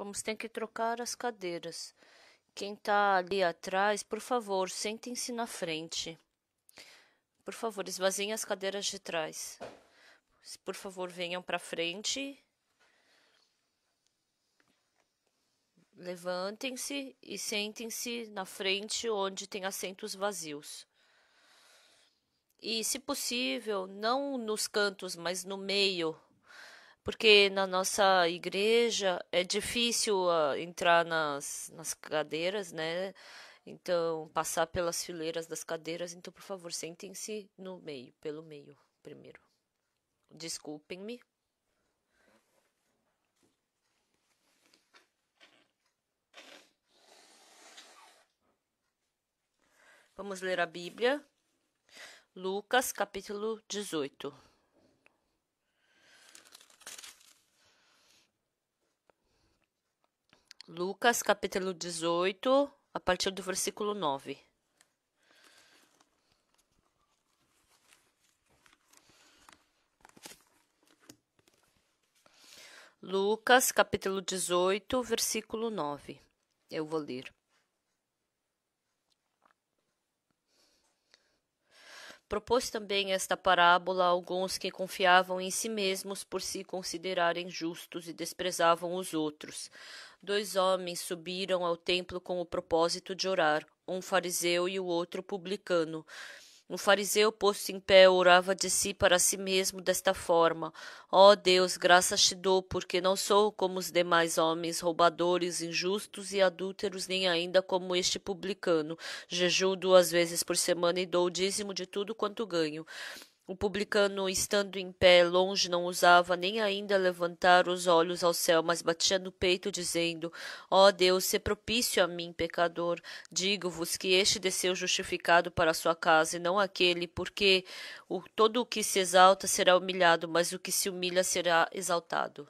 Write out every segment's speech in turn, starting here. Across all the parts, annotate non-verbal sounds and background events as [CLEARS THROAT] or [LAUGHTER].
Vamos ter que trocar as cadeiras. Quem está ali atrás, por favor, sentem-se na frente. Por favor, esvaziem as cadeiras de trás. Por favor, venham para frente. Levantem-se e sentem-se na frente onde tem assentos vazios. E, se possível, não nos cantos, mas no meio porque na nossa igreja é difícil uh, entrar nas, nas cadeiras, né? Então, passar pelas fileiras das cadeiras. Então, por favor, sentem-se no meio, pelo meio primeiro. Desculpem-me. Vamos ler a Bíblia. Lucas, capítulo 18. Lucas capítulo 18, a partir do versículo 9. Lucas capítulo 18, versículo 9. Eu vou ler. Propôs também esta parábola a alguns que confiavam em si mesmos por se considerarem justos e desprezavam os outros. Dois homens subiram ao templo com o propósito de orar, um fariseu e o outro publicano. Um fariseu, posto em pé, orava de si para si mesmo desta forma: Ó oh Deus, graças te dou, porque não sou como os demais homens, roubadores, injustos e adúlteros, nem ainda como este publicano. Jejuo duas vezes por semana e dou o dízimo de tudo quanto ganho. O publicano, estando em pé, longe, não usava nem ainda levantar os olhos ao céu, mas batia no peito, dizendo: Ó oh Deus, se é propício a mim, pecador. Digo-vos que este desceu justificado para a sua casa, e não aquele, porque o, todo o que se exalta será humilhado, mas o que se humilha será exaltado.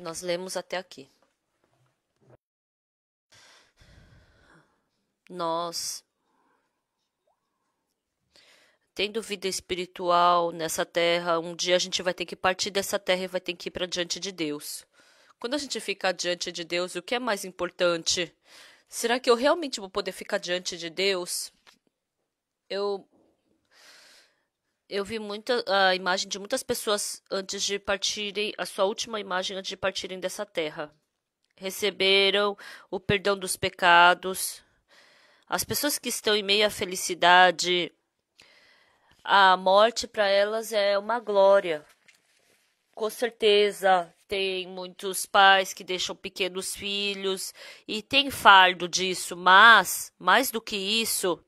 Nós lemos até aqui. nós, tendo vida espiritual nessa terra, um dia a gente vai ter que partir dessa terra e vai ter que ir para diante de Deus. Quando a gente ficar diante de Deus, o que é mais importante? Será que eu realmente vou poder ficar diante de Deus? Eu eu vi muita a imagem de muitas pessoas antes de partirem, a sua última imagem antes de partirem dessa terra. Receberam o perdão dos pecados, as pessoas que estão em meio à felicidade, a morte para elas é uma glória. Com certeza, tem muitos pais que deixam pequenos filhos e tem fardo disso, mas mais do que isso,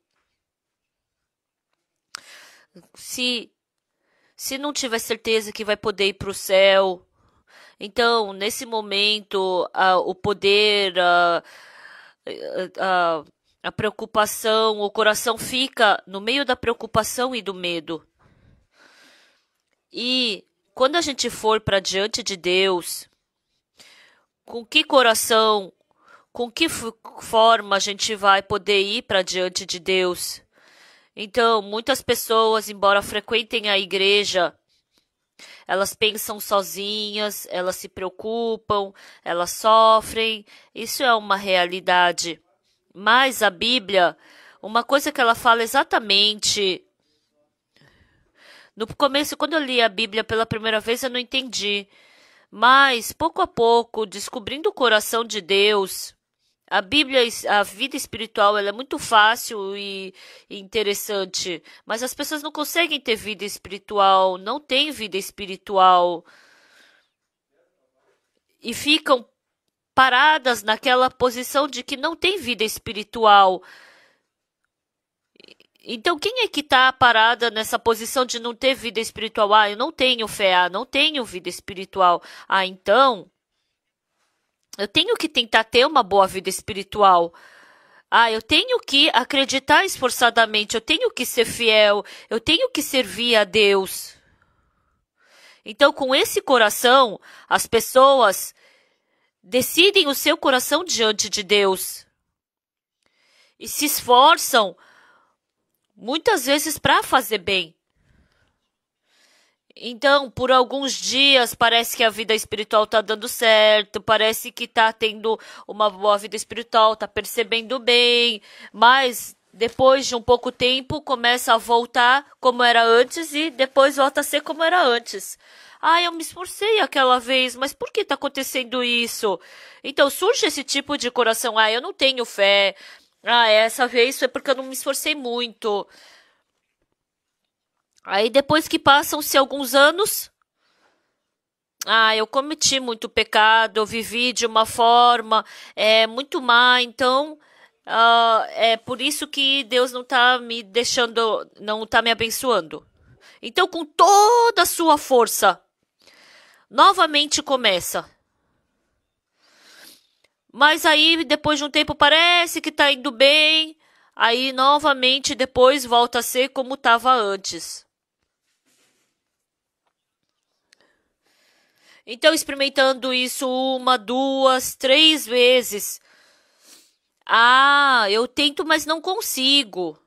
se se não tiver certeza que vai poder ir para o céu, então nesse momento o poder a preocupação, o coração fica no meio da preocupação e do medo. E quando a gente for para diante de Deus, com que coração, com que forma a gente vai poder ir para diante de Deus? Então, muitas pessoas, embora frequentem a igreja, elas pensam sozinhas, elas se preocupam, elas sofrem. Isso é uma realidade. Mas a Bíblia, uma coisa que ela fala exatamente. No começo, quando eu li a Bíblia pela primeira vez, eu não entendi. Mas, pouco a pouco, descobrindo o coração de Deus, a Bíblia, a vida espiritual, ela é muito fácil e interessante, mas as pessoas não conseguem ter vida espiritual, não têm vida espiritual e ficam paradas naquela posição de que não tem vida espiritual. Então, quem é que está parada nessa posição de não ter vida espiritual? Ah, eu não tenho fé, ah, não tenho vida espiritual. Ah, então, eu tenho que tentar ter uma boa vida espiritual. Ah, eu tenho que acreditar esforçadamente, eu tenho que ser fiel, eu tenho que servir a Deus. Então, com esse coração, as pessoas decidem o seu coração diante de Deus e se esforçam muitas vezes para fazer bem. Então, por alguns dias parece que a vida espiritual está dando certo, parece que está tendo uma boa vida espiritual, está percebendo bem, mas depois de um pouco tempo começa a voltar como era antes e depois volta a ser como era antes. Ah, eu me esforcei aquela vez, mas por que está acontecendo isso? Então surge esse tipo de coração. Ah, eu não tenho fé. Ah, é, essa vez foi porque eu não me esforcei muito. Aí depois que passam-se alguns anos, ah, eu cometi muito pecado, eu vivi de uma forma é, muito má, então ah, é por isso que Deus não está me deixando, não está me abençoando. Então, com toda a sua força, novamente começa. Mas aí, depois de um tempo, parece que está indo bem. Aí, novamente, depois volta a ser como estava antes. Então, experimentando isso uma, duas, três vezes. Ah, eu tento, mas não consigo.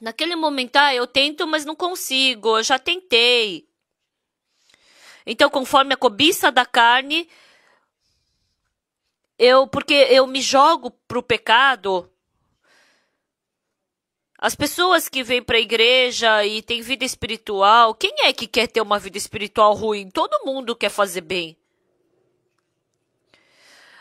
Naquele momento, ah, eu tento, mas não consigo, eu já tentei. Então, conforme a cobiça da carne, eu porque eu me jogo pro pecado. As pessoas que vêm para a igreja e têm vida espiritual, quem é que quer ter uma vida espiritual ruim? Todo mundo quer fazer bem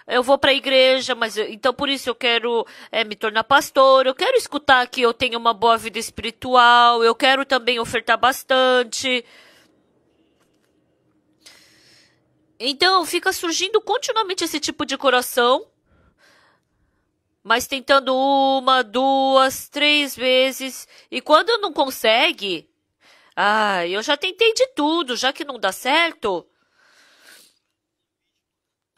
eu vou para a igreja, mas eu, então por isso eu quero é, me tornar pastor, eu quero escutar que eu tenho uma boa vida espiritual, eu quero também ofertar bastante. Então fica surgindo continuamente esse tipo de coração, mas tentando uma, duas, três vezes, e quando não consegue, ah, eu já tentei de tudo, já que não dá certo.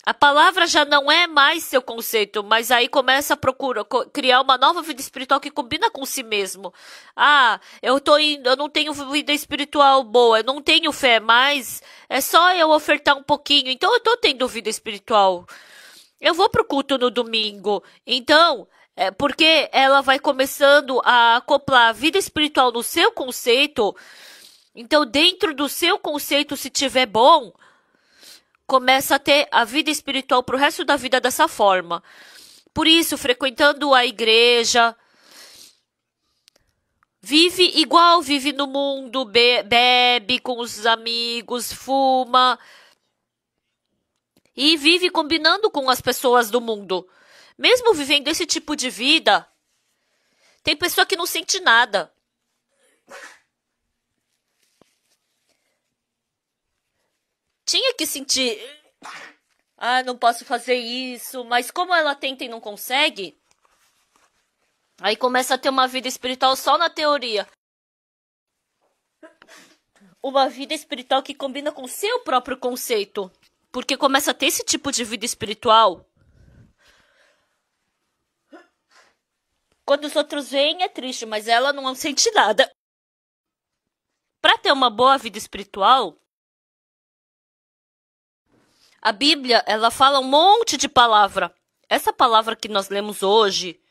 A palavra já não é mais seu conceito, mas aí começa a procura criar uma nova vida espiritual que combina com si mesmo. Ah, eu tô indo, eu não tenho vida espiritual boa, eu não tenho fé, mas é só eu ofertar um pouquinho. Então eu tô tendo vida espiritual. Eu vou pro culto no domingo. Então, é porque ela vai começando a acoplar a vida espiritual no seu conceito. Então, dentro do seu conceito, se tiver bom, começa a ter a vida espiritual para o resto da vida dessa forma. Por isso, frequentando a igreja, vive igual vive no mundo, be bebe com os amigos, fuma e vive combinando com as pessoas do mundo. Mesmo vivendo esse tipo de vida, tem pessoa que não sente nada. tinha que sentir. Ah, não posso fazer isso. Mas como ela tenta e não consegue, aí começa a ter uma vida espiritual só na teoria. Uma vida espiritual que combina com seu próprio conceito. Porque começa a ter esse tipo de vida espiritual. Quando os outros veem, é triste, mas ela não sente nada. Para ter uma boa vida espiritual, a Bíblia, ela fala um monte de palavra. Essa palavra que nós lemos hoje,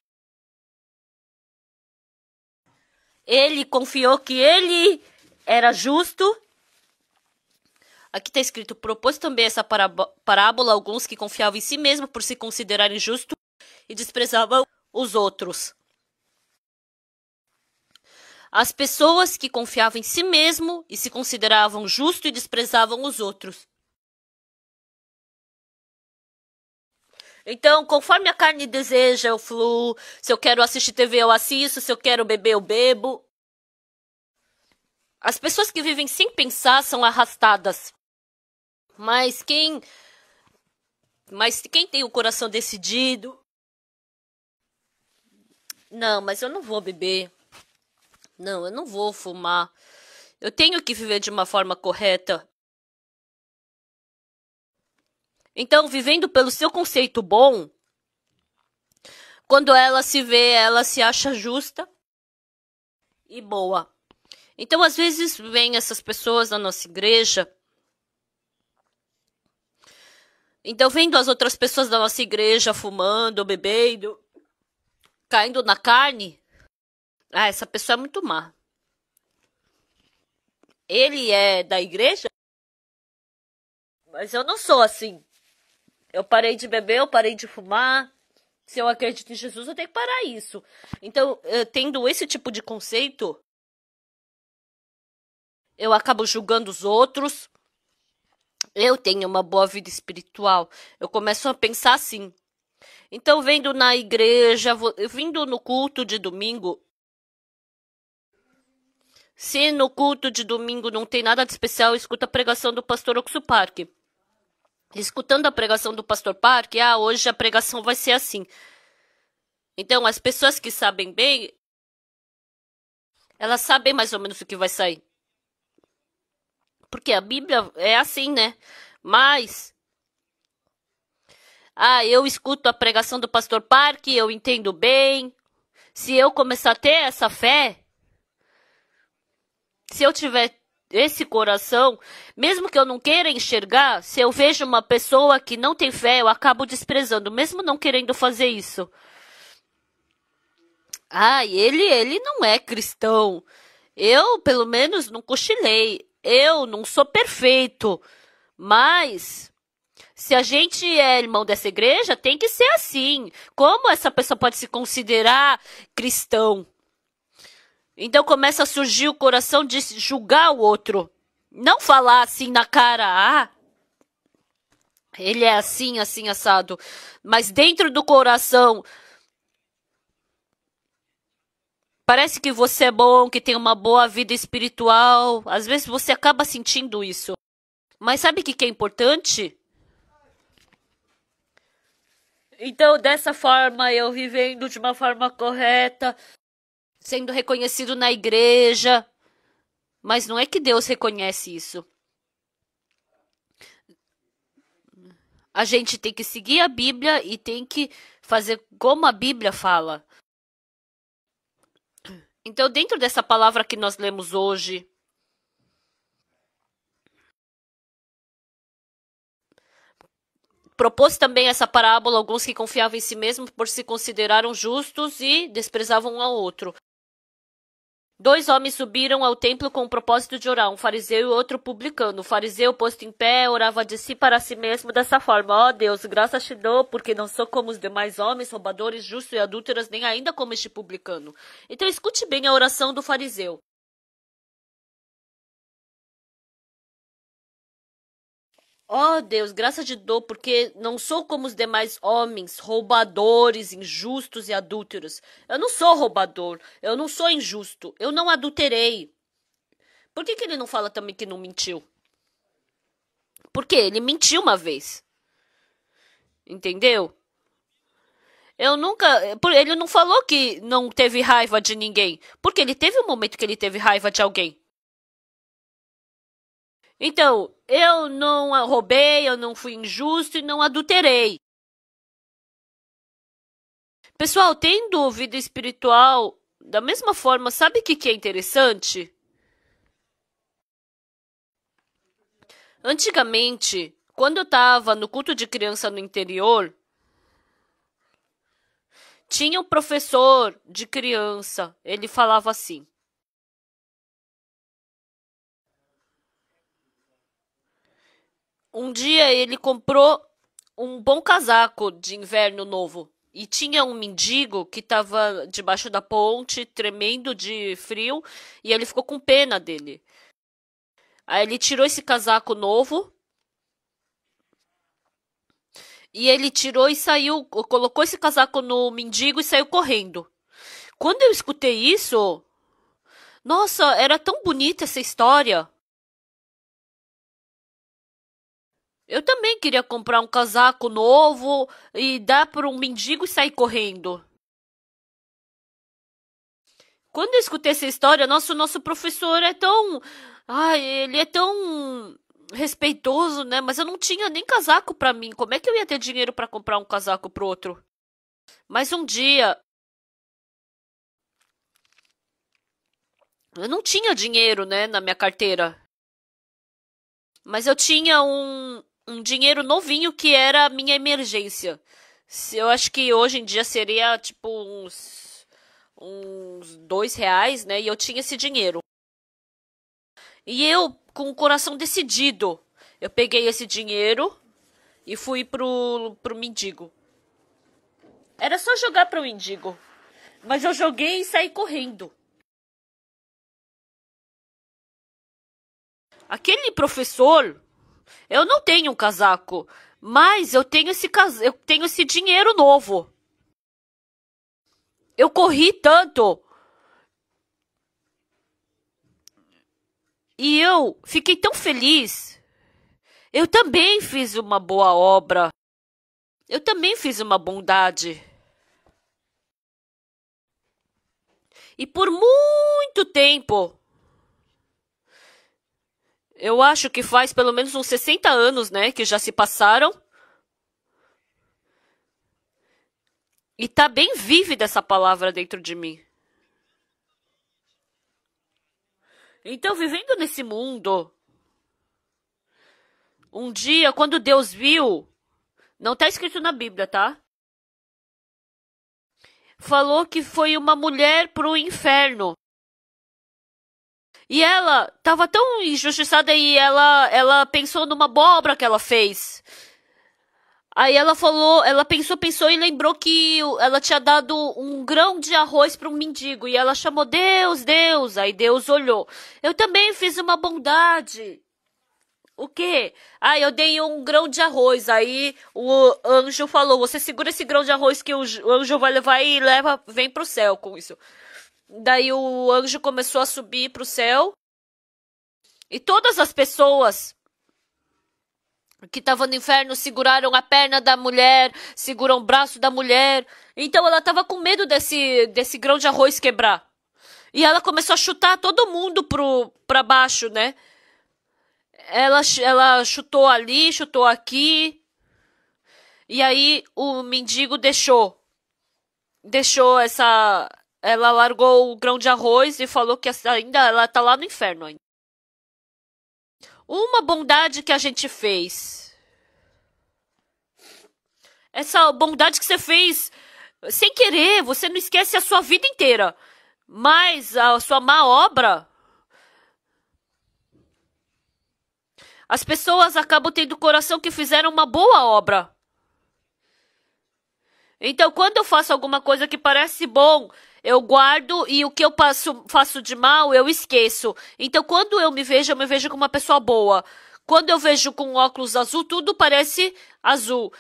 ele confiou que ele era justo. Aqui está escrito: propôs também essa parábola a alguns que confiavam em si mesmo por se considerarem justo e desprezavam os outros. As pessoas que confiavam em si mesmo e se consideravam justo e desprezavam os outros. Então, conforme a carne deseja, eu fluo. Se eu quero assistir TV, eu assisto. Se eu quero beber, eu bebo. As pessoas que vivem sem pensar são arrastadas. Mas quem mas quem tem o coração decidido Não, mas eu não vou beber. Não, eu não vou fumar. Eu tenho que viver de uma forma correta. Então, vivendo pelo seu conceito bom, quando ela se vê, ela se acha justa e boa. Então, às vezes, vem essas pessoas na nossa igreja. Então, vendo as outras pessoas da nossa igreja fumando, bebendo, caindo na carne. Ah, essa pessoa é muito má. Ele é da igreja? Mas eu não sou assim. Eu parei de beber, eu parei de fumar. Se eu acredito em Jesus, eu tenho que parar isso. Então, eh, tendo esse tipo de conceito, eu acabo julgando os outros. Eu tenho uma boa vida espiritual. Eu começo a pensar assim. Então, vendo na igreja, vindo no culto de domingo, se no culto de domingo não tem nada de especial, escuta a pregação do pastor Oxupark escutando a pregação do pastor Park, ah, hoje a pregação vai ser assim. Então, as pessoas que sabem bem, elas sabem mais ou menos o que vai sair. Porque a Bíblia é assim, né? Mas. Ah, eu escuto a pregação do pastor Park, eu entendo bem. Se eu começar a ter essa fé, se eu tiver esse coração, mesmo que eu não queira enxergar, se eu vejo uma pessoa que não tem fé, eu acabo desprezando, mesmo não querendo fazer isso. Ah, ele, ele não é cristão. Eu, pelo menos, não cochilei. Eu não sou perfeito. Mas, se a gente é irmão dessa igreja, tem que ser assim. Como essa pessoa pode se considerar cristão? Então começa a surgir o coração de julgar o outro. Não falar assim na cara, ah, ele é assim, assim, assado. Mas dentro do coração. Parece que você é bom, que tem uma boa vida espiritual. Às vezes você acaba sentindo isso. Mas sabe o que, que é importante? Então, dessa forma, eu vivendo de uma forma correta, sendo reconhecido na igreja. Mas não é que Deus reconhece isso. A gente tem que seguir a Bíblia e tem que fazer como a Bíblia fala. Então, dentro dessa palavra que nós lemos hoje, propôs também essa parábola alguns que confiavam em si mesmos por se consideraram justos e desprezavam um ao outro. Dois homens subiram ao templo com o propósito de orar, um fariseu e outro publicano. O fariseu, posto em pé, orava de si para si mesmo dessa forma: Ó oh Deus, graças te dou, porque não sou como os demais homens, roubadores, justos e adúlteros, nem ainda como este publicano. Então escute bem a oração do fariseu. oh, Deus, graça de dor, porque não sou como os demais homens, roubadores, injustos e adúlteros. Eu não sou roubador, eu não sou injusto, eu não adulterei. Por que, que ele não fala também que não mentiu? Porque ele mentiu uma vez. Entendeu? Eu nunca. Ele não falou que não teve raiva de ninguém. Porque ele teve um momento que ele teve raiva de alguém. Então, eu não roubei, eu não fui injusto e não adulterei. Pessoal, tem dúvida espiritual? Da mesma forma, sabe o que, que é interessante? Antigamente, quando eu estava no culto de criança no interior, tinha um professor de criança. Ele falava assim: Um dia ele comprou um bom casaco de inverno novo e tinha um mendigo que estava debaixo da ponte, tremendo de frio, e ele ficou com pena dele. Aí ele tirou esse casaco novo. E ele tirou e saiu, colocou esse casaco no mendigo e saiu correndo. Quando eu escutei isso, nossa, era tão bonita essa história. Eu também queria comprar um casaco novo e dar para um mendigo e sair correndo. Quando eu escutei essa história, nosso nosso professor é tão, ai, ele é tão respeitoso, né? Mas eu não tinha nem casaco para mim. Como é que eu ia ter dinheiro para comprar um casaco pro outro? Mas um dia eu não tinha dinheiro, né, na minha carteira. Mas eu tinha um um dinheiro novinho que era a minha emergência. Eu acho que hoje em dia seria tipo uns, uns dois reais, né? E eu tinha esse dinheiro. E eu, com o coração decidido, eu peguei esse dinheiro e fui pro, pro mendigo. Era só jogar pro mendigo. Mas eu joguei e saí correndo. Aquele professor eu não tenho um casaco, mas eu tenho esse cas... eu tenho esse dinheiro novo. Eu corri tanto. E eu fiquei tão feliz. Eu também fiz uma boa obra. Eu também fiz uma bondade. E por muito tempo eu acho que faz pelo menos uns 60 anos, né, que já se passaram. E tá bem vívida essa palavra dentro de mim. Então, vivendo nesse mundo, um dia, quando Deus viu, não está escrito na Bíblia, tá? Falou que foi uma mulher para o inferno. E ela tava tão injustiçada e ela, ela pensou numa abóbora que ela fez. Aí ela falou, ela pensou, pensou e lembrou que ela tinha dado um grão de arroz para um mendigo. E ela chamou Deus, Deus. Aí Deus olhou. Eu também fiz uma bondade. O quê? Ah, eu dei um grão de arroz. Aí o anjo falou: Você segura esse grão de arroz que o anjo vai levar e leva, vem pro céu com isso. Daí o anjo começou a subir para o céu. E todas as pessoas que estavam no inferno seguraram a perna da mulher, seguram o braço da mulher. Então ela estava com medo desse, desse grão de arroz quebrar. E ela começou a chutar todo mundo para baixo, né? Ela, ela chutou ali, chutou aqui. E aí o mendigo deixou. Deixou essa ela largou o grão de arroz e falou que ainda ela tá lá no inferno ainda. Uma bondade que a gente fez. Essa bondade que você fez sem querer, você não esquece a sua vida inteira. Mas a sua má obra. As pessoas acabam tendo coração que fizeram uma boa obra. Então, quando eu faço alguma coisa que parece bom, eu guardo e o que eu passo, faço de mal eu esqueço. Então, quando eu me vejo, eu me vejo como uma pessoa boa. Quando eu vejo com óculos azul, tudo parece azul.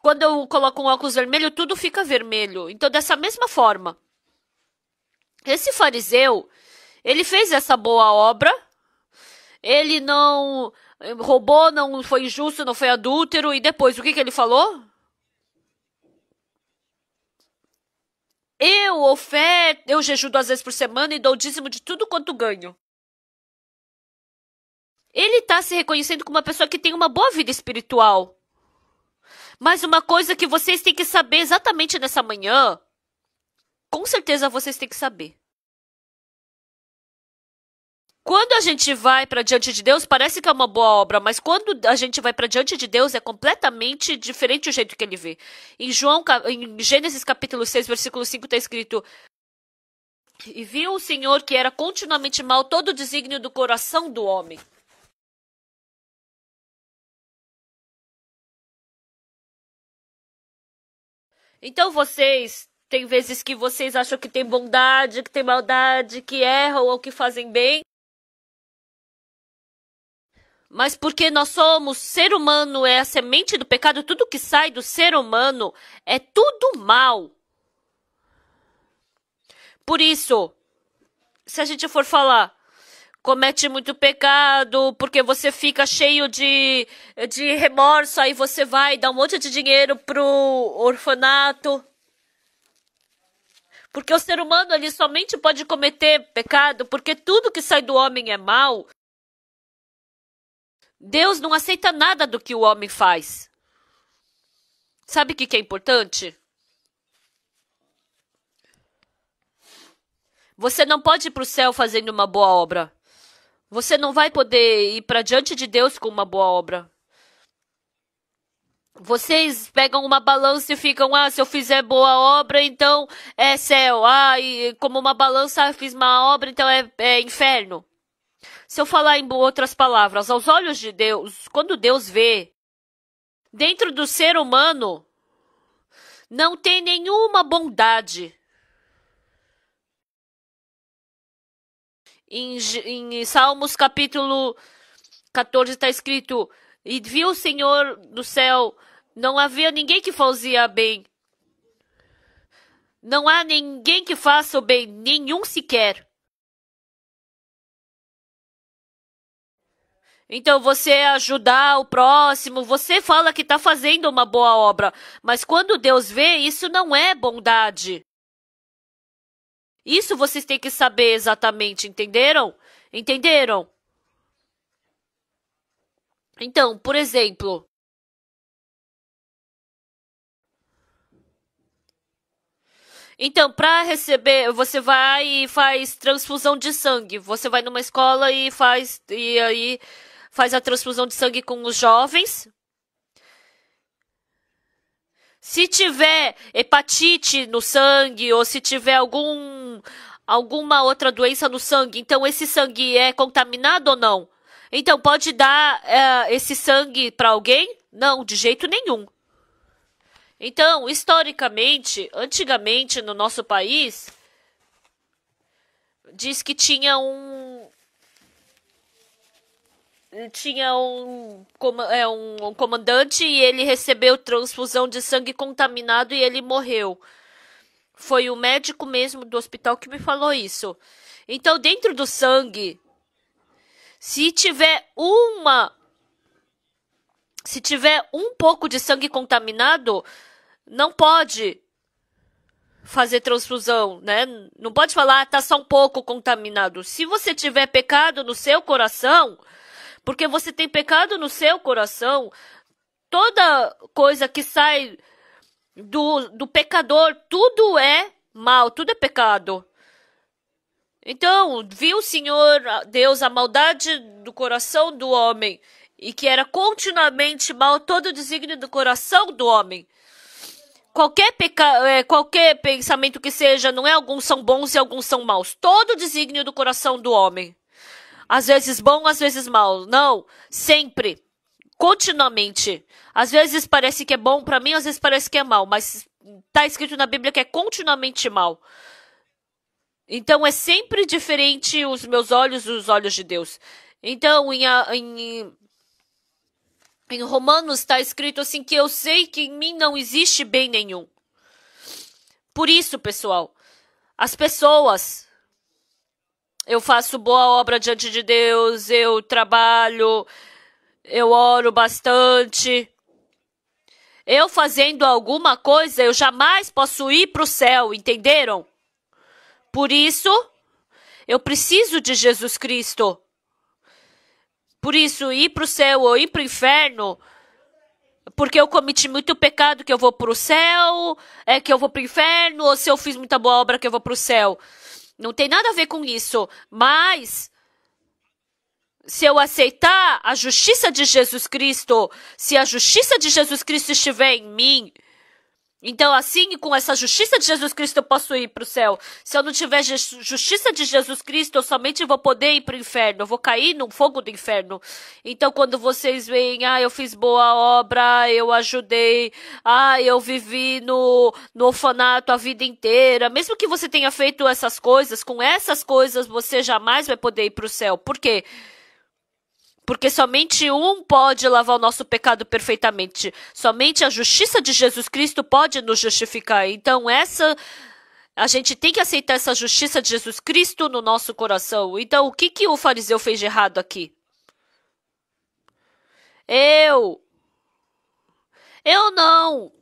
Quando eu coloco um óculos vermelho, tudo fica vermelho. Então, dessa mesma forma, esse fariseu, ele fez essa boa obra, ele não roubou, não foi injusto, não foi adúltero, e depois o que, que ele falou? Eu oferto, eu jejuo duas vezes por semana e dou dízimo de tudo quanto ganho. Ele está se reconhecendo como uma pessoa que tem uma boa vida espiritual. Mas uma coisa que vocês têm que saber exatamente nessa manhã, com certeza vocês têm que saber. Quando a gente vai para diante de Deus, parece que é uma boa obra, mas quando a gente vai para diante de Deus, é completamente diferente o jeito que ele vê. Em João, em Gênesis capítulo 6, versículo 5 está escrito: "E viu o Senhor que era continuamente mal todo o desígnio do coração do homem." Então vocês tem vezes que vocês acham que tem bondade, que tem maldade, que erram ou que fazem bem mas porque nós somos ser humano, é a semente do pecado, tudo que sai do ser humano é tudo mal. Por isso, se a gente for falar, comete muito pecado, porque você fica cheio de, de remorso, aí você vai dar um monte de dinheiro pro orfanato. Porque o ser humano ali somente pode cometer pecado, porque tudo que sai do homem é mal. Deus não aceita nada do que o homem faz. Sabe o que, que é importante? Você não pode ir para o céu fazendo uma boa obra. Você não vai poder ir para diante de Deus com uma boa obra. Vocês pegam uma balança e ficam, ah, se eu fizer boa obra, então é céu. Ah, e como uma balança, ah, fiz má obra, então é, é inferno. Se eu falar em outras palavras, aos olhos de Deus, quando Deus vê, dentro do ser humano não tem nenhuma bondade. Em, em Salmos capítulo 14 está escrito: E viu o Senhor do céu, não havia ninguém que fazia bem. Não há ninguém que faça o bem, nenhum sequer. Então, você ajudar o próximo, você fala que está fazendo uma boa obra, mas quando Deus vê, isso não é bondade. Isso vocês têm que saber exatamente, entenderam? Entenderam? Então, por exemplo. Então, para receber, você vai e faz transfusão de sangue. Você vai numa escola e faz. E aí faz a transfusão de sangue com os jovens. Se tiver hepatite no sangue ou se tiver algum alguma outra doença no sangue, então esse sangue é contaminado ou não? Então pode dar é, esse sangue para alguém? Não, de jeito nenhum. Então, historicamente, antigamente no nosso país, diz que tinha um tinha um, é, um, comandante e ele recebeu transfusão de sangue contaminado e ele morreu. Foi o médico mesmo do hospital que me falou isso. Então, dentro do sangue, se tiver uma. Se tiver um pouco de sangue contaminado, não pode fazer transfusão, né? Não pode falar, ah, tá só um pouco contaminado. Se você tiver pecado no seu coração, porque você tem pecado no seu coração, toda coisa que sai do, do pecador, tudo é mal, tudo é pecado. Então, viu o Senhor Deus a maldade do coração do homem e que era continuamente mal todo o desígnio do coração do homem. Qualquer, peca... É, qualquer pensamento que seja, não é alguns são bons e alguns são maus. Todo o desígnio do coração do homem. Às vezes bom, às vezes mal. Não, sempre. Continuamente. Às vezes parece que é bom para mim, às vezes parece que é mal, mas está escrito na Bíblia que é continuamente mal. Então é sempre diferente os meus olhos dos olhos de Deus. Então, em, em, em Romanos está escrito assim que eu sei que em mim não existe bem nenhum. Por isso, pessoal, as pessoas eu faço boa obra diante de Deus, eu trabalho, eu oro bastante. Eu fazendo alguma coisa, eu jamais posso ir para o céu, entenderam? Por isso, eu preciso de Jesus Cristo. Por isso, ir para o céu ou ir para o inferno, porque eu cometi muito pecado que eu vou para o céu, é que eu vou para o inferno, ou se eu fiz muita boa obra que eu vou para o céu não tem nada a ver com isso, mas se eu aceitar a justiça de Jesus Cristo, se a justiça de Jesus Cristo estiver em mim, então, assim, com essa justiça de Jesus Cristo, eu posso ir para o céu. Se eu não tiver justiça de Jesus Cristo, eu somente vou poder ir para o inferno. Eu vou cair no fogo do inferno. Então, quando vocês veem, ah, eu fiz boa obra, eu ajudei, ah, eu vivi no, no orfanato a vida inteira. Mesmo que você tenha feito essas coisas, com essas coisas você jamais vai poder ir para o céu. Por quê? Porque porque somente um pode lavar o nosso pecado perfeitamente. Somente a justiça de Jesus Cristo pode nos justificar. Então, essa a gente tem que aceitar essa justiça de Jesus Cristo no nosso coração. Então, o que, que o fariseu fez de errado aqui? Eu. Eu não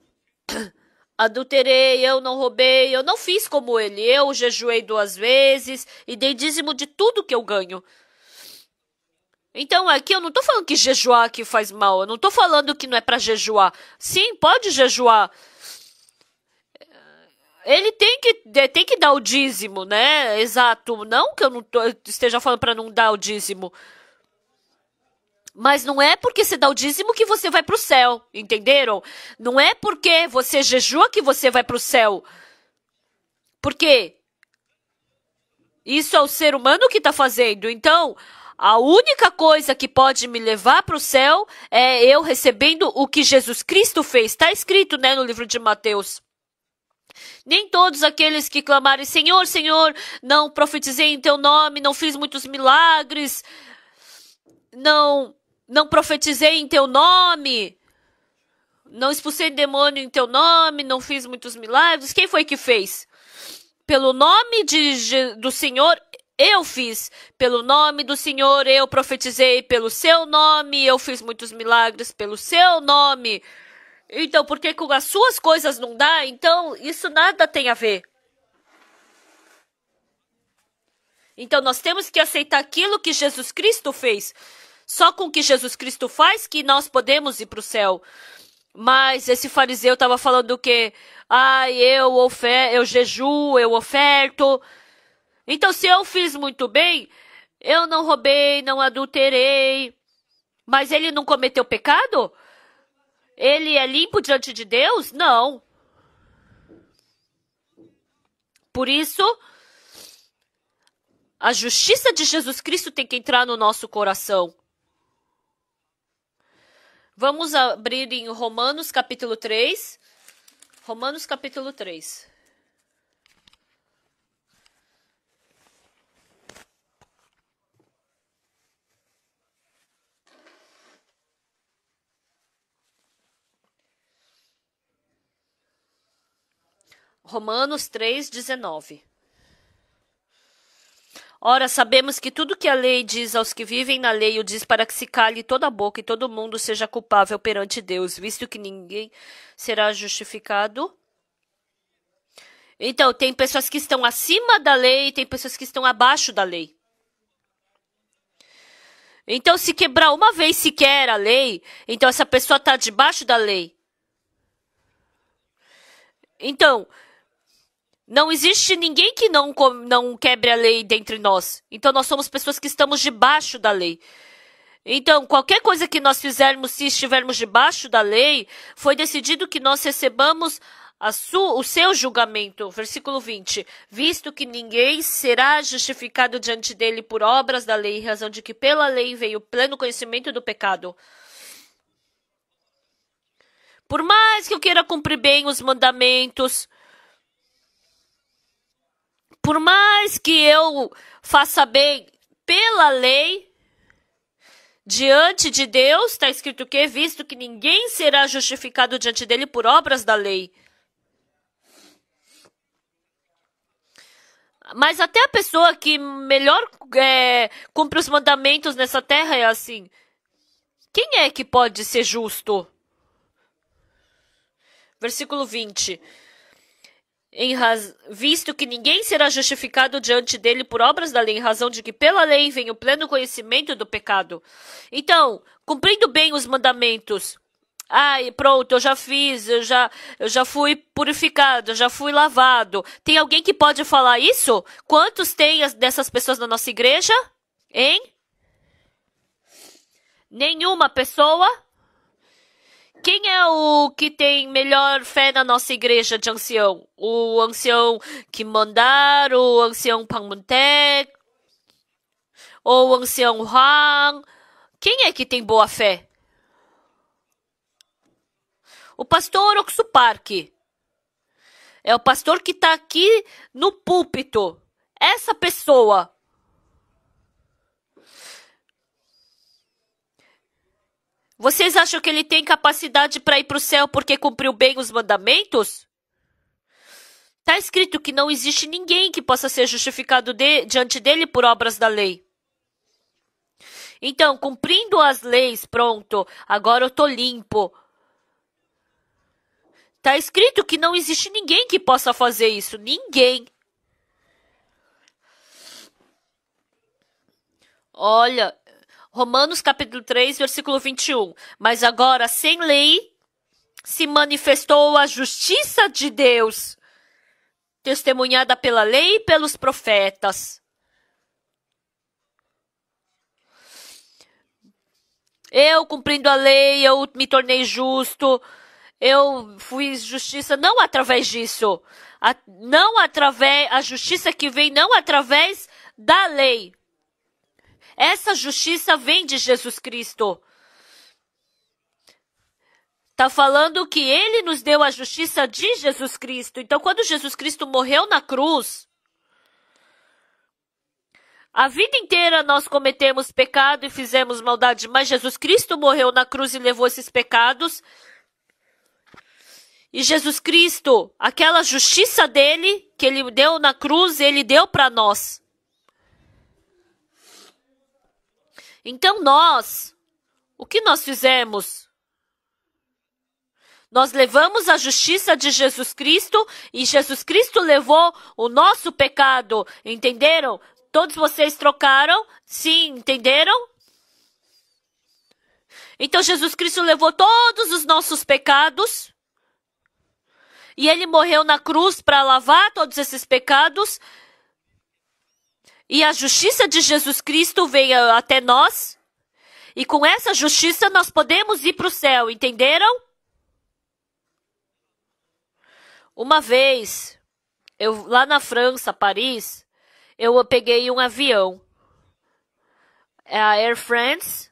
[CLEARS THROAT] adulterei, eu não roubei, eu não fiz como ele. Eu jejuei duas vezes e dei dízimo de tudo que eu ganho. Então aqui eu não estou falando que jejuar que faz mal, eu não estou falando que não é para jejuar. Sim, pode jejuar. Ele tem que, tem que dar o dízimo, né? Exato. Não que eu não tô, esteja falando para não dar o dízimo. Mas não é porque você dá o dízimo que você vai para o céu, entenderam? Não é porque você jejua que você vai para o céu. por quê isso é o ser humano que está fazendo. Então, a única coisa que pode me levar para o céu é eu recebendo o que Jesus Cristo fez. Está escrito né, no livro de Mateus. Nem todos aqueles que clamarem, Senhor, Senhor, não profetizei em teu nome, não fiz muitos milagres, não, não profetizei em teu nome, não expulsei demônio em teu nome, não fiz muitos milagres. Quem foi que fez? Pelo nome de, do Senhor, eu fiz pelo nome do Senhor, eu profetizei pelo seu nome, eu fiz muitos milagres pelo seu nome. Então, por que com as suas coisas não dá? Então, isso nada tem a ver. Então, nós temos que aceitar aquilo que Jesus Cristo fez. Só com o que Jesus Cristo faz que nós podemos ir para o céu. Mas esse fariseu estava falando o quê? Ai, ah, eu, ofer eu jejuo, eu oferto. Então, se eu fiz muito bem, eu não roubei, não adulterei, mas ele não cometeu pecado? Ele é limpo diante de Deus? Não. Por isso, a justiça de Jesus Cristo tem que entrar no nosso coração. Vamos abrir em Romanos capítulo 3. Romanos capítulo 3. Romanos 3, 19. Ora, sabemos que tudo que a lei diz aos que vivem na lei o diz para que se cale toda a boca e todo mundo seja culpável perante Deus, visto que ninguém será justificado. Então, tem pessoas que estão acima da lei e tem pessoas que estão abaixo da lei. Então, se quebrar uma vez sequer a lei, então essa pessoa está debaixo da lei. Então, não existe ninguém que não, não quebre a lei dentre nós. Então nós somos pessoas que estamos debaixo da lei. Então, qualquer coisa que nós fizermos, se estivermos debaixo da lei, foi decidido que nós recebamos o seu julgamento. Versículo 20: Visto que ninguém será justificado diante dele por obras da lei, em razão de que pela lei veio o pleno conhecimento do pecado. Por mais que eu queira cumprir bem os mandamentos, por mais que eu faça bem pela lei, diante de Deus, está escrito o quê? Visto que ninguém será justificado diante dele por obras da lei. Mas até a pessoa que melhor é, cumpre os mandamentos nessa terra é assim. Quem é que pode ser justo? Versículo 20. Raz... visto que ninguém será justificado diante dele por obras da lei, em razão de que pela lei vem o pleno conhecimento do pecado. Então, cumprindo bem os mandamentos, ai, pronto, eu já fiz, eu já, eu já fui purificado, eu já fui lavado. Tem alguém que pode falar isso? Quantos tem dessas pessoas na nossa igreja? Hein? Nenhuma pessoa? Quem é o que tem melhor fé na nossa igreja de ancião? O ancião que mandar, o ancião Pangmuntek, ou o ancião Huang? Quem é que tem boa fé? O pastor Park É o pastor que está aqui no púlpito. Essa pessoa Vocês acham que ele tem capacidade para ir para o céu porque cumpriu bem os mandamentos? Está escrito que não existe ninguém que possa ser justificado de, diante dele por obras da lei. Então, cumprindo as leis, pronto, agora eu tô limpo. Está escrito que não existe ninguém que possa fazer isso. Ninguém. Olha, Romanos capítulo 3, versículo 21. Mas agora, sem lei, se manifestou a justiça de Deus, testemunhada pela lei e pelos profetas. Eu, cumprindo a lei, eu me tornei justo. Eu fui justiça não através disso, a, não através a justiça que vem não através da lei, essa justiça vem de Jesus Cristo. Está falando que ele nos deu a justiça de Jesus Cristo. Então, quando Jesus Cristo morreu na cruz, a vida inteira nós cometemos pecado e fizemos maldade, mas Jesus Cristo morreu na cruz e levou esses pecados. E Jesus Cristo, aquela justiça dele que ele deu na cruz, ele deu para nós. Então nós, o que nós fizemos? Nós levamos a justiça de Jesus Cristo e Jesus Cristo levou o nosso pecado. Entenderam? Todos vocês trocaram? Sim, entenderam? Então Jesus Cristo levou todos os nossos pecados. E ele morreu na cruz para lavar todos esses pecados. E a justiça de Jesus Cristo veio até nós. E com essa justiça nós podemos ir para o céu, entenderam? Uma vez, eu lá na França, Paris, eu peguei um avião. É a Air France.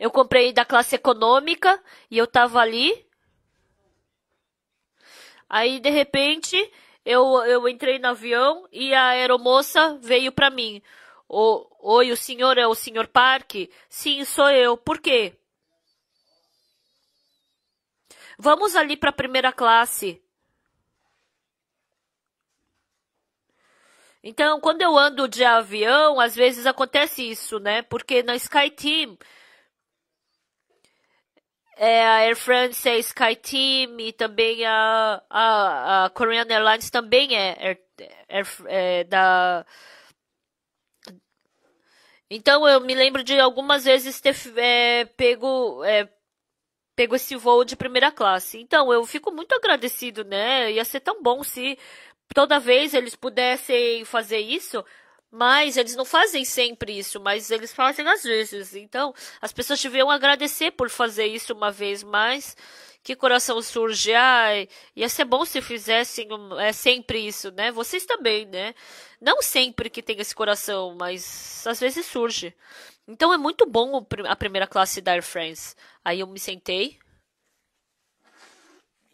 Eu comprei da classe econômica e eu estava ali. Aí, de repente, eu, eu entrei no avião e a aeromoça veio para mim. O, Oi, o senhor é o senhor Park? Sim, sou eu. Por quê? Vamos ali para a primeira classe. Então, quando eu ando de avião, às vezes acontece isso, né? Porque na SkyTeam é, a Air France é SkyTeam e também a, a, a Korean Airlines também é, Air, Air, é da... Então eu me lembro de algumas vezes ter é, pego, é, pego esse voo de primeira classe. Então eu fico muito agradecido, né? Ia ser tão bom se toda vez eles pudessem fazer isso mas eles não fazem sempre isso, mas eles fazem às vezes. Então, as pessoas deviam agradecer por fazer isso uma vez mais. Que coração surge, ai, ia ser bom se fizessem é, sempre isso, né? Vocês também, né? Não sempre que tem esse coração, mas às vezes surge. Então é muito bom a primeira classe da Air France. Aí eu me sentei,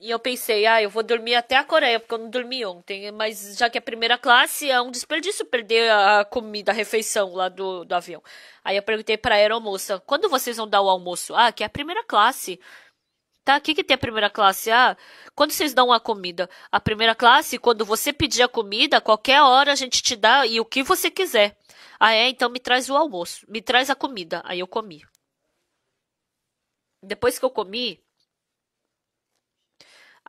e eu pensei, ah, eu vou dormir até a Coreia, porque eu não dormi ontem. Mas já que é primeira classe, é um desperdício perder a comida, a refeição lá do, do avião. Aí eu perguntei pra aeromoça, quando vocês vão dar o almoço? Ah, que é a primeira classe. Tá, o que, que tem a primeira classe? Ah, quando vocês dão a comida? A primeira classe, quando você pedir a comida, qualquer hora a gente te dá e o que você quiser. Ah, é? Então me traz o almoço, me traz a comida. Aí eu comi. Depois que eu comi,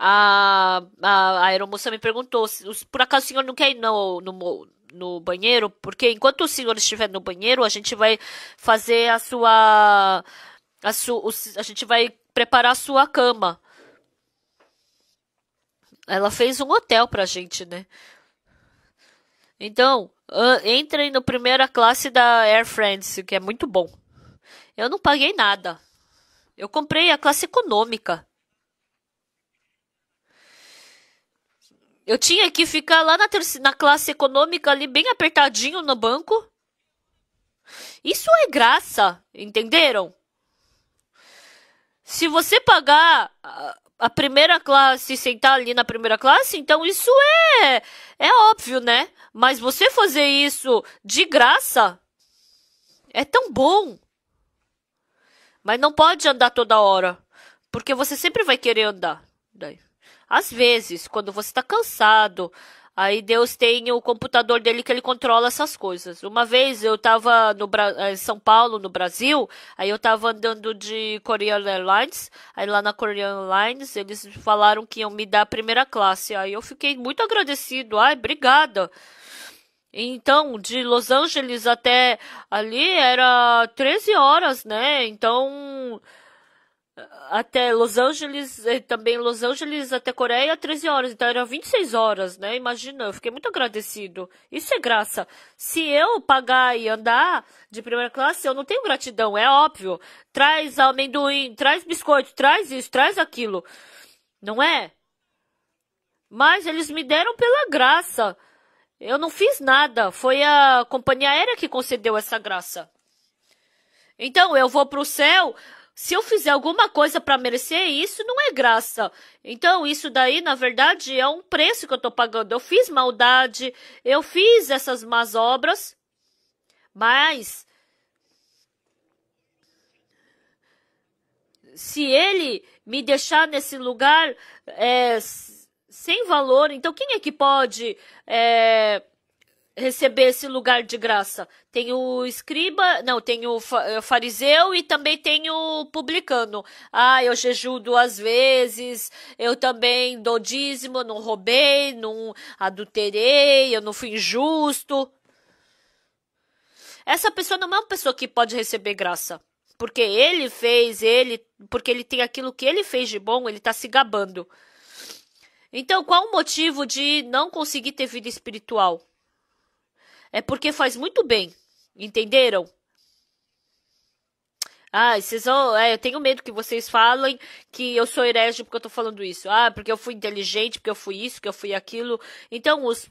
a, a, a aeromoça me perguntou, por acaso o senhor não quer ir no, no, no banheiro? Porque enquanto o senhor estiver no banheiro, a gente vai fazer a sua... A, su, a gente vai preparar a sua cama. Ela fez um hotel pra gente, né? Então, entrem no primeira classe da Air France, que é muito bom. Eu não paguei nada. Eu comprei a classe econômica. Eu tinha que ficar lá na, na classe econômica, ali, bem apertadinho no banco. Isso é graça, entenderam? Se você pagar a, a primeira classe, sentar ali na primeira classe, então isso é é óbvio, né? Mas você fazer isso de graça é tão bom. Mas não pode andar toda hora, porque você sempre vai querer andar. Daí. Às vezes, quando você está cansado, aí Deus tem o computador dele que ele controla essas coisas. Uma vez eu estava em eh, São Paulo, no Brasil, aí eu estava andando de Korean Airlines, aí lá na Korean Airlines eles falaram que iam me dar a primeira classe. Aí eu fiquei muito agradecido. Ai, obrigada. Então, de Los Angeles até ali era 13 horas, né? Então, até Los Angeles, eh, também Los Angeles até Coreia, 13 horas. Então eram 26 horas, né? Imagina, eu fiquei muito agradecido. Isso é graça. Se eu pagar e andar de primeira classe, eu não tenho gratidão, é óbvio. Traz amendoim, traz biscoito, traz isso, traz aquilo. Não é? Mas eles me deram pela graça. Eu não fiz nada. Foi a companhia aérea que concedeu essa graça. Então eu vou para o céu se eu fizer alguma coisa para merecer isso, não é graça. Então, isso daí, na verdade, é um preço que eu estou pagando. Eu fiz maldade, eu fiz essas más obras, mas se ele me deixar nesse lugar é, sem valor, então quem é que pode é, receber esse lugar de graça. Tem o escriba, não, tem o eh, fariseu e também tem o publicano. Ah, eu jejuo duas vezes, eu também dou dízimo, não roubei, não adulterei, eu não fui injusto. Essa pessoa não é uma pessoa que pode receber graça. Porque ele fez, ele, porque ele tem aquilo que ele fez de bom, ele está se gabando. Então, qual o motivo de não conseguir ter vida espiritual? É porque faz muito bem. Entenderam? Ah, vocês vão. É, eu tenho medo que vocês falem que eu sou herege porque eu tô falando isso. Ah, porque eu fui inteligente, porque eu fui isso, porque eu fui aquilo. Então, os,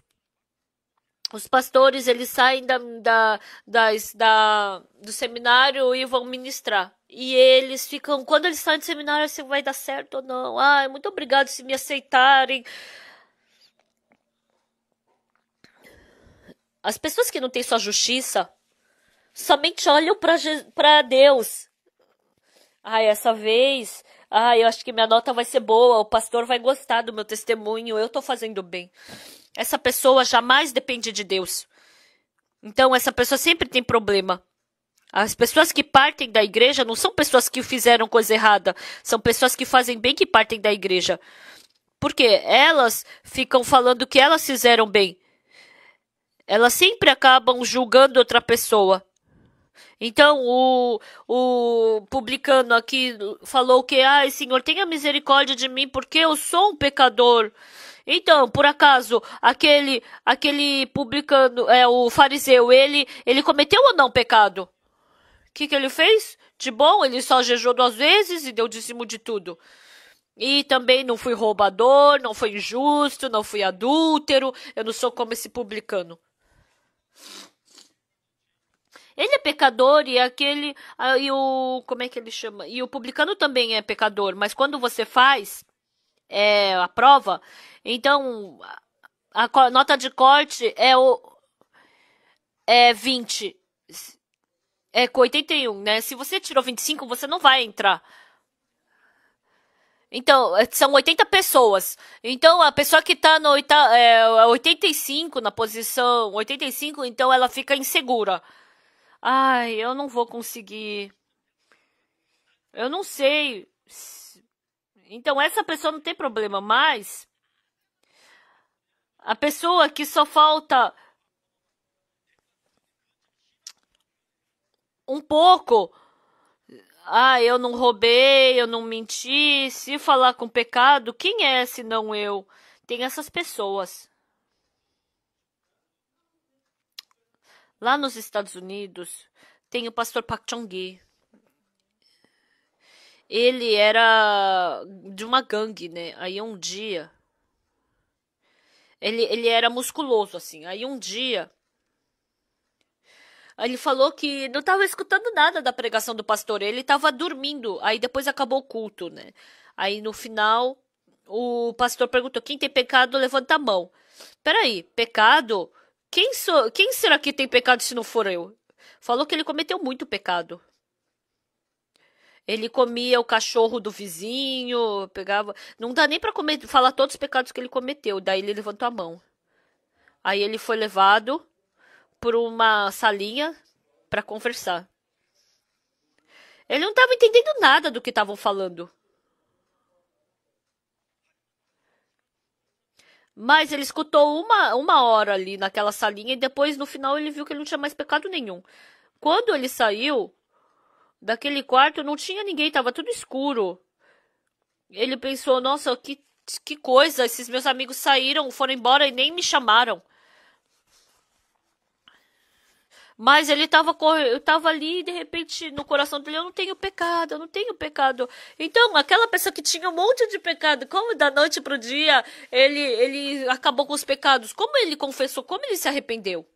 os pastores, eles saem da, da, das, da, do seminário e vão ministrar. E eles ficam. Quando eles saem do seminário, se vai dar certo ou não. Ah, muito obrigado se me aceitarem. As pessoas que não têm sua justiça somente olham para Deus. Ai, essa vez, ai, eu acho que minha nota vai ser boa, o pastor vai gostar do meu testemunho, eu estou fazendo bem. Essa pessoa jamais depende de Deus. Então, essa pessoa sempre tem problema. As pessoas que partem da igreja não são pessoas que fizeram coisa errada, são pessoas que fazem bem que partem da igreja. Porque elas ficam falando que elas fizeram bem elas sempre acabam julgando outra pessoa. Então, o, o publicano aqui falou que, ai, Senhor, tenha misericórdia de mim, porque eu sou um pecador. Então, por acaso, aquele, aquele publicano, é, o fariseu, ele, ele cometeu ou não pecado? O que, que ele fez? De bom, ele só jejou duas vezes e deu de cima de tudo. E também não fui roubador, não fui injusto, não fui adúltero, eu não sou como esse publicano. Ele é pecador e aquele ah, e o como é que ele chama? E o publicano também é pecador, mas quando você faz é, a prova, então a, a nota de corte é o é 20 é com 81, né? Se você tirou 25, você não vai entrar. Então, é, são 80 pessoas. Então, a pessoa que está no é, 85, na posição 85, então ela fica insegura. Ai, eu não vou conseguir. Eu não sei. Então, essa pessoa não tem problema, mas. A pessoa que só falta. Um pouco ah, eu não roubei, eu não menti. Se falar com pecado, quem é se não eu? Tem essas pessoas. Lá nos Estados Unidos, tem o pastor Pak Chong-gi. Ele era de uma gangue, né? Aí um dia. Ele, ele era musculoso, assim. Aí um dia ele falou que não estava escutando nada da pregação do pastor, ele estava dormindo. Aí depois acabou o culto, né? Aí no final, o pastor perguntou: quem tem pecado, levanta a mão. Peraí, pecado? Quem, sou, quem será que tem pecado se não for eu? Falou que ele cometeu muito pecado. Ele comia o cachorro do vizinho, pegava. Não dá nem para falar todos os pecados que ele cometeu. Daí ele levantou a mão. Aí ele foi levado por uma salinha para conversar. Ele não estava entendendo nada do que estavam falando. Mas ele escutou uma, uma hora ali naquela salinha e depois no final ele viu que ele não tinha mais pecado nenhum. Quando ele saiu daquele quarto, não tinha ninguém, estava tudo escuro. Ele pensou: nossa, que, que coisa, esses meus amigos saíram, foram embora e nem me chamaram. Mas ele estava eu tava ali e de repente no coração dele eu não tenho pecado, eu não tenho pecado. Então, aquela pessoa que tinha um monte de pecado, como da noite pro dia ele ele acabou com os pecados, como ele confessou, como ele se arrependeu?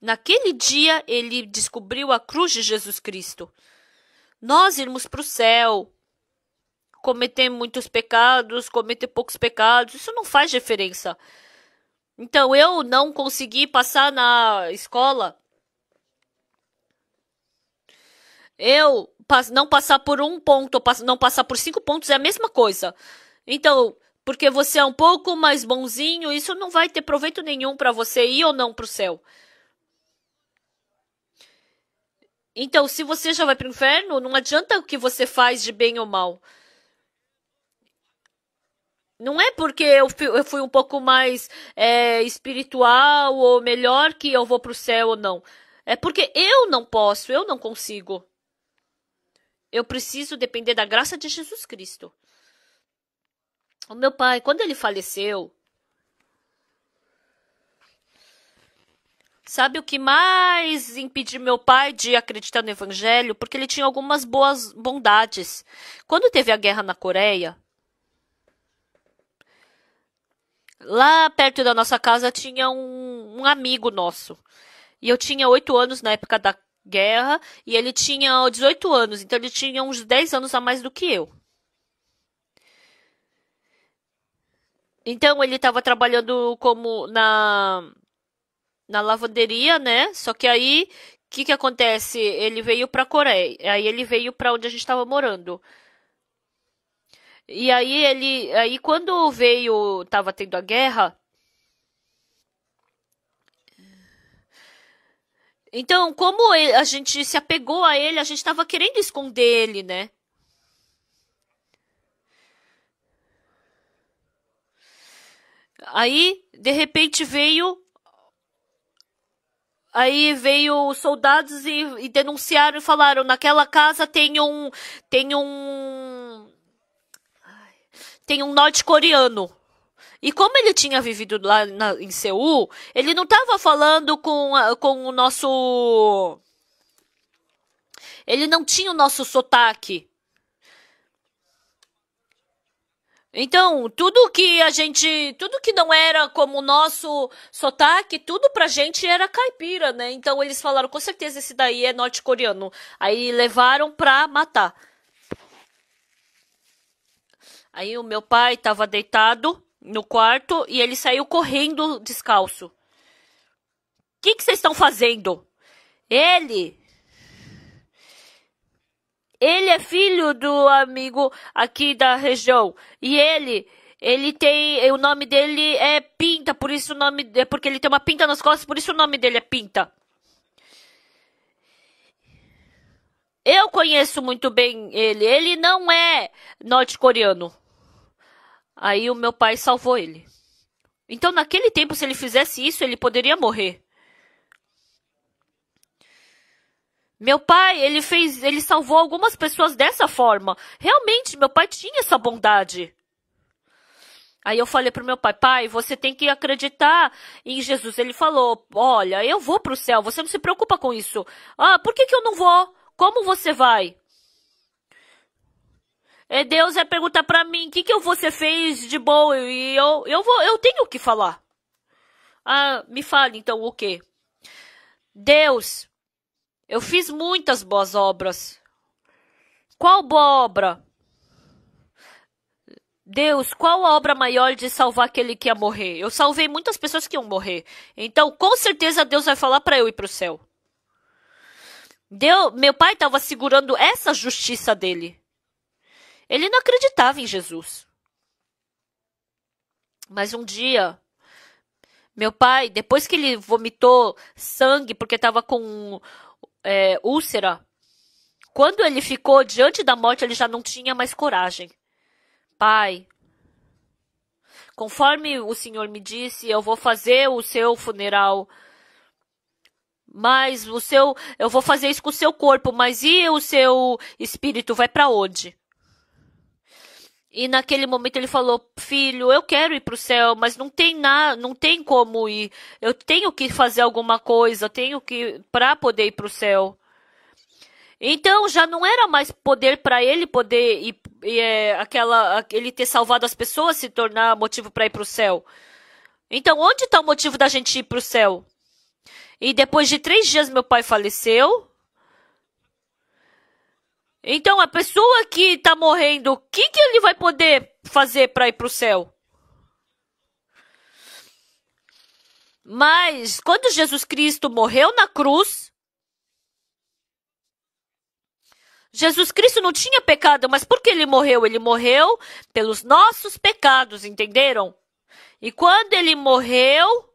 Naquele dia ele descobriu a cruz de Jesus Cristo. Nós irmos para o céu, cometer muitos pecados, cometer poucos pecados, isso não faz diferença. Então eu não consegui passar na escola. Eu não passar por um ponto, não passar por cinco pontos é a mesma coisa. Então, porque você é um pouco mais bonzinho, isso não vai ter proveito nenhum para você ir ou não para o céu. Então, se você já vai para o inferno, não adianta o que você faz de bem ou mal. Não é porque eu fui, eu fui um pouco mais é, espiritual ou melhor que eu vou para o céu ou não. É porque eu não posso, eu não consigo. Eu preciso depender da graça de Jesus Cristo. O meu pai, quando ele faleceu, sabe o que mais impediu meu pai de acreditar no evangelho? Porque ele tinha algumas boas bondades. Quando teve a guerra na Coreia, Lá perto da nossa casa tinha um, um amigo nosso. E eu tinha oito anos na época da guerra e ele tinha 18 anos, então ele tinha uns 10 anos a mais do que eu. Então ele estava trabalhando como na na lavanderia, né? Só que aí o que que acontece? Ele veio para Coreia, aí ele veio para onde a gente estava morando. E aí ele. Aí quando veio. Tava tendo a guerra. Então, como ele, a gente se apegou a ele, a gente estava querendo esconder ele, né? Aí, de repente, veio. Aí veio os soldados e, e denunciaram e falaram: naquela casa tem um. Tem um tem um norte-coreano. E como ele tinha vivido lá na, em Seul, ele não estava falando com, com o nosso. Ele não tinha o nosso sotaque. Então, tudo que a gente. Tudo que não era como o nosso sotaque, tudo pra gente era caipira, né? Então eles falaram, com certeza esse daí é norte-coreano. Aí levaram pra matar. Aí o meu pai estava deitado no quarto e ele saiu correndo descalço. O que vocês estão fazendo? Ele. Ele é filho do amigo aqui da região. E ele. Ele tem. O nome dele é Pinta, por isso o nome. É porque ele tem uma pinta nas costas, por isso o nome dele é Pinta. Eu conheço muito bem ele. Ele não é norte-coreano. Aí o meu pai salvou ele. Então, naquele tempo, se ele fizesse isso, ele poderia morrer. Meu pai, ele fez, ele salvou algumas pessoas dessa forma. Realmente, meu pai tinha essa bondade. Aí eu falei pro meu pai, pai, você tem que acreditar em Jesus. Ele falou, olha, eu vou pro céu, você não se preocupa com isso. Ah, por que que eu não vou? Como você vai? É Deus vai perguntar para mim o que, que você fez de bom e eu, eu, vou, eu tenho que falar. Ah, me fale então o que? Deus, eu fiz muitas boas obras. Qual boa obra? Deus, qual a obra maior de salvar aquele que ia morrer? Eu salvei muitas pessoas que iam morrer. Então, com certeza, Deus vai falar para eu ir para o céu. Deu, meu pai estava segurando essa justiça dele. Ele não acreditava em Jesus. Mas um dia, meu pai, depois que ele vomitou sangue porque estava com é, úlcera, quando ele ficou diante da morte, ele já não tinha mais coragem. Pai, conforme o Senhor me disse, eu vou fazer o seu funeral mas o seu, eu vou fazer isso com o seu corpo, mas e o seu espírito vai para onde? E naquele momento ele falou: "Filho, eu quero ir para o céu, mas não tem na, não tem como ir. Eu tenho que fazer alguma coisa, tenho que para poder ir para o céu." Então já não era mais poder para ele poder ir, e é, aquela ele ter salvado as pessoas se tornar motivo para ir para o céu. Então onde está o motivo da gente ir para o céu? E depois de três dias, meu pai faleceu. Então, a pessoa que está morrendo, o que, que ele vai poder fazer para ir para o céu? Mas, quando Jesus Cristo morreu na cruz, Jesus Cristo não tinha pecado, mas por que ele morreu? Ele morreu pelos nossos pecados, entenderam? E quando ele morreu,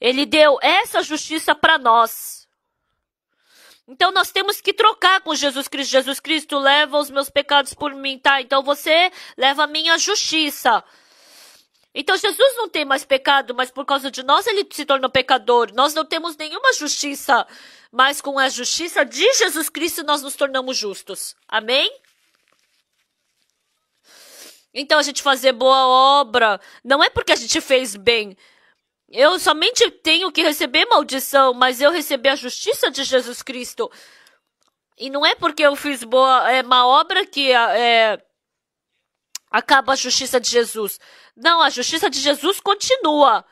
Ele deu essa justiça para nós. Então nós temos que trocar com Jesus Cristo. Jesus Cristo leva os meus pecados por mim, tá? Então você leva a minha justiça. Então Jesus não tem mais pecado, mas por causa de nós ele se tornou pecador. Nós não temos nenhuma justiça, mas com a justiça de Jesus Cristo nós nos tornamos justos. Amém? Então a gente fazer boa obra não é porque a gente fez bem, eu somente tenho que receber maldição, mas eu recebi a justiça de Jesus Cristo. E não é porque eu fiz boa, é uma obra que é, é, acaba a justiça de Jesus. Não, a justiça de Jesus continua.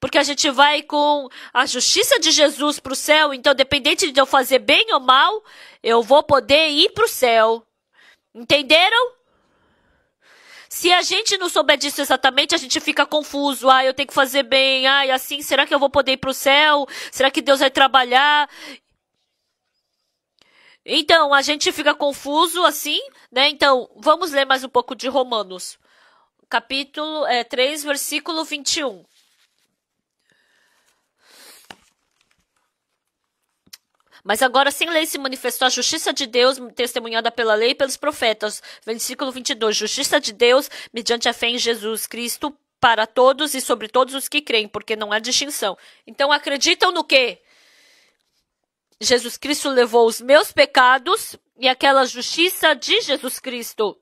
Porque a gente vai com a justiça de Jesus para o céu, então, dependente de eu fazer bem ou mal, eu vou poder ir para o céu. Entenderam? Se a gente não souber disso exatamente, a gente fica confuso. Ah, eu tenho que fazer bem. Ah, e assim, será que eu vou poder ir para o céu? Será que Deus vai trabalhar? Então, a gente fica confuso assim, né? Então, vamos ler mais um pouco de Romanos, capítulo é, 3, versículo 21. Mas agora sem lei se manifestou a justiça de Deus, testemunhada pela lei e pelos profetas. Versículo 22. Justiça de Deus, mediante a fé em Jesus Cristo, para todos e sobre todos os que creem, porque não há distinção. Então acreditam no quê? Jesus Cristo levou os meus pecados e aquela justiça de Jesus Cristo.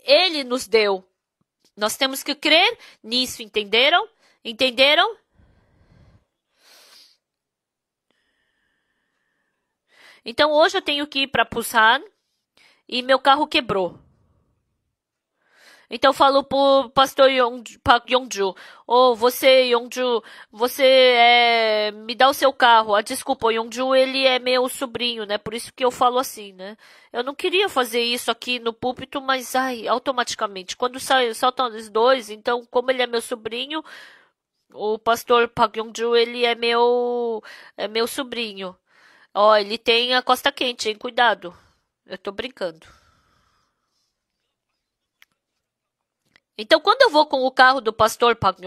Ele nos deu. Nós temos que crer nisso, entenderam? Entenderam? Então hoje eu tenho que ir para Busan e meu carro quebrou. Então falo pro pastor Yong, Park Yongju, oh, você Yongju, você é, me dá o seu carro. Ah, desculpa, o Yongju, ele é meu sobrinho, né? Por isso que eu falo assim, né? Eu não queria fazer isso aqui no púlpito, mas ai, automaticamente, quando saem saltam os dois, então como ele é meu sobrinho, o pastor Park Yongju, ele é meu é meu sobrinho. Ó, ele tem a costa quente, hein? Cuidado. Eu tô brincando. Então, quando eu vou com o carro do pastor Park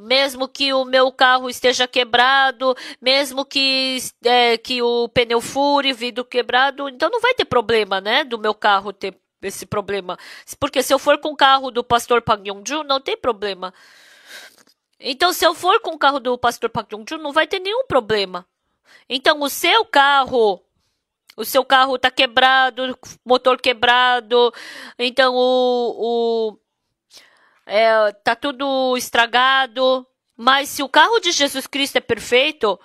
mesmo que o meu carro esteja quebrado, mesmo que, é, que o pneu fure, vidro quebrado, então não vai ter problema, né? Do meu carro ter esse problema. Porque se eu for com o carro do pastor Park não tem problema. Então, se eu for com o carro do pastor Park não vai ter nenhum problema. Então, o seu carro, o seu carro está quebrado, motor quebrado, então o, o é, tá tudo estragado. Mas se o carro de Jesus Cristo é perfeito,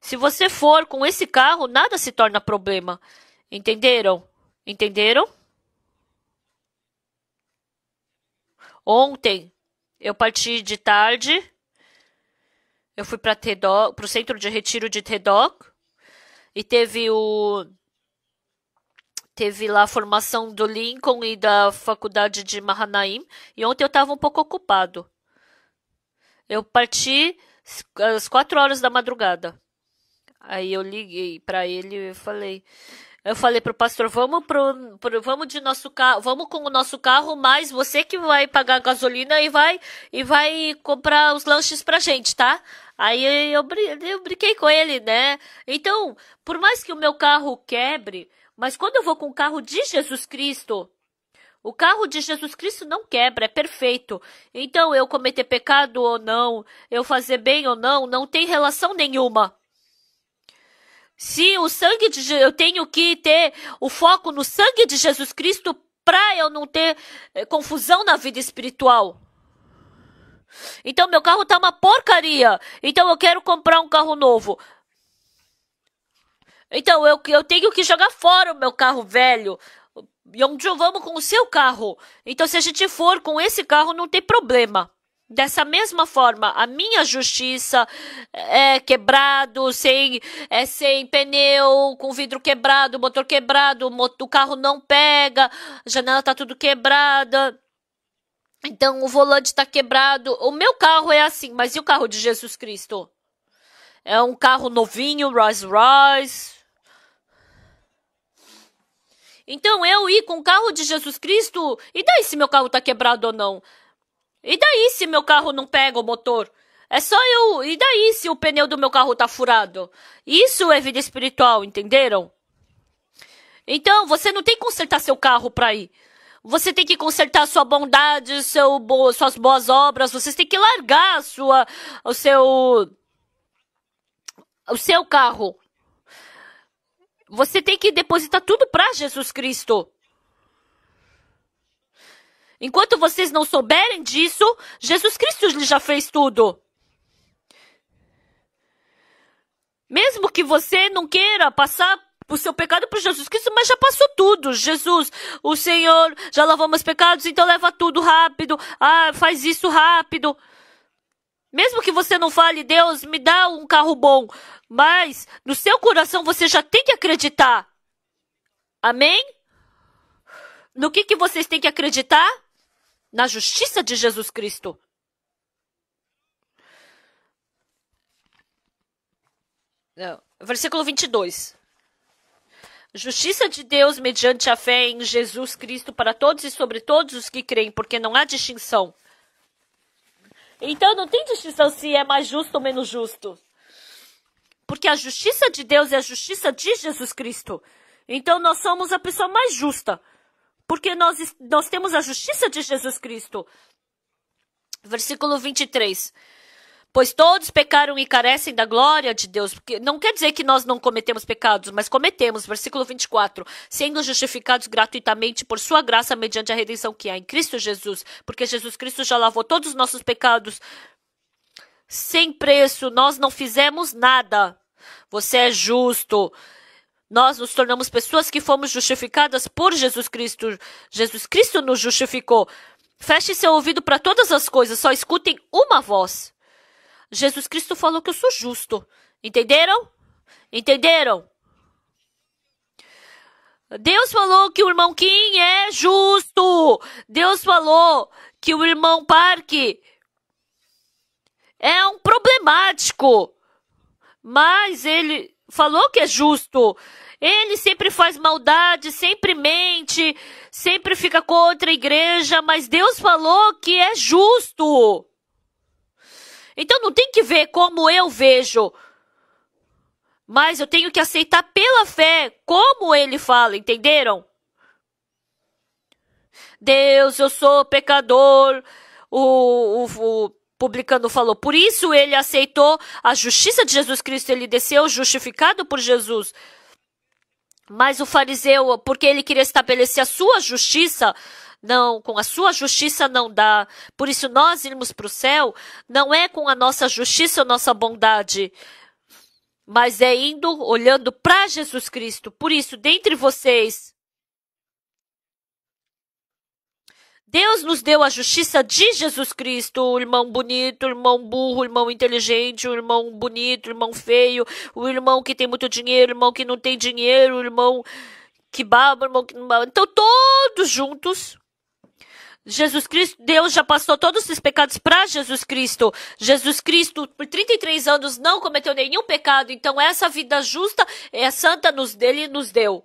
se você for com esse carro, nada se torna problema. Entenderam? Entenderam? Ontem eu parti de tarde eu fui para o centro de retiro de Tedoc, e teve o teve lá a formação do Lincoln e da faculdade de Mahanaim. E ontem eu estava um pouco ocupado. Eu parti às quatro horas da madrugada. Aí eu liguei para ele e falei, eu falei pro pastor, vamos pro, pro vamos de nosso carro, vamos com o nosso carro, mas você que vai pagar a gasolina e vai e vai comprar os lanches pra gente, tá? Aí eu, eu brinquei com ele, né? Então, por mais que o meu carro quebre, mas quando eu vou com o carro de Jesus Cristo, o carro de Jesus Cristo não quebra, é perfeito. Então, eu cometer pecado ou não, eu fazer bem ou não, não tem relação nenhuma. Se o sangue de eu tenho que ter o foco no sangue de Jesus Cristo para eu não ter eh, confusão na vida espiritual. Então meu carro tá uma porcaria. Então eu quero comprar um carro novo. Então eu, eu tenho que jogar fora o meu carro velho. Yongju, vamos com o seu carro. Então se a gente for com esse carro, não tem problema. Dessa mesma forma, a minha justiça é quebrado, sem, é sem pneu, com vidro quebrado, motor quebrado, o carro não pega, a janela tá tudo quebrada. Então, o volante está quebrado. O meu carro é assim, mas e o carro de Jesus Cristo? É um carro novinho, Rolls Royce. Então, eu ir com o carro de Jesus Cristo, e daí se meu carro está quebrado ou não? E daí se meu carro não pega o motor? É só eu. E daí se o pneu do meu carro tá furado? Isso é vida espiritual, entenderam? Então, você não tem que consertar seu carro pra ir. Você tem que consertar sua bondade, seu bo, suas boas obras, você tem que largar sua, o seu o seu carro. Você tem que depositar tudo para Jesus Cristo. Enquanto vocês não souberem disso, Jesus Cristo já fez tudo. Mesmo que você não queira passar o seu pecado para Jesus Cristo, mas já passou tudo. Jesus, o Senhor já lavou meus pecados, então leva tudo rápido. Ah, faz isso rápido. Mesmo que você não fale, Deus, me dá um carro bom, mas no seu coração você já tem que acreditar. Amém? No que, que vocês têm que acreditar? Na justiça de Jesus Cristo. Não. Versículo 22. Justiça de Deus mediante a fé em Jesus Cristo para todos e sobre todos os que creem, porque não há distinção. Então não tem distinção se é mais justo ou menos justo. Porque a justiça de Deus é a justiça de Jesus Cristo. Então nós somos a pessoa mais justa. Porque nós, nós temos a justiça de Jesus Cristo. Versículo 23. Pois todos pecaram e carecem da glória de Deus. Porque não quer dizer que nós não cometemos pecados, mas cometemos. Versículo 24. Sendo justificados gratuitamente por sua graça mediante a redenção que há em Cristo Jesus. Porque Jesus Cristo já lavou todos os nossos pecados sem preço. Nós não fizemos nada. Você é justo. Nós nos tornamos pessoas que fomos justificadas por Jesus Cristo. Jesus Cristo nos justificou. Feche seu ouvido para todas as coisas, só escutem uma voz. Jesus Cristo falou que eu sou justo. Entenderam? Entenderam? Deus falou que o irmão Kim é justo. Deus falou que o irmão Park é um problemático. Mas ele falou que é justo. Ele sempre faz maldade, sempre mente, sempre fica contra a igreja, mas Deus falou que é justo. Então não tem que ver como eu vejo, mas eu tenho que aceitar pela fé como ele fala, entenderam? Deus, eu sou pecador. O, o, o, publicano falou. Por isso ele aceitou a justiça de Jesus Cristo. Ele desceu justificado por Jesus. Mas o fariseu, porque ele queria estabelecer a sua justiça, não, com a sua justiça não dá. Por isso nós irmos para o céu não é com a nossa justiça ou nossa bondade, mas é indo olhando para Jesus Cristo. Por isso, dentre vocês, Deus nos deu a justiça de Jesus Cristo, irmão bonito, irmão burro, irmão inteligente, irmão bonito, irmão feio, o irmão que tem muito dinheiro, o irmão que não tem dinheiro, o irmão que baba, o irmão que não baba. Então, todos juntos, Jesus Cristo, Deus já passou todos esses pecados para Jesus Cristo. Jesus Cristo, por 33 anos, não cometeu nenhum pecado. Então, essa vida justa, é santa, nos, ele nos deu.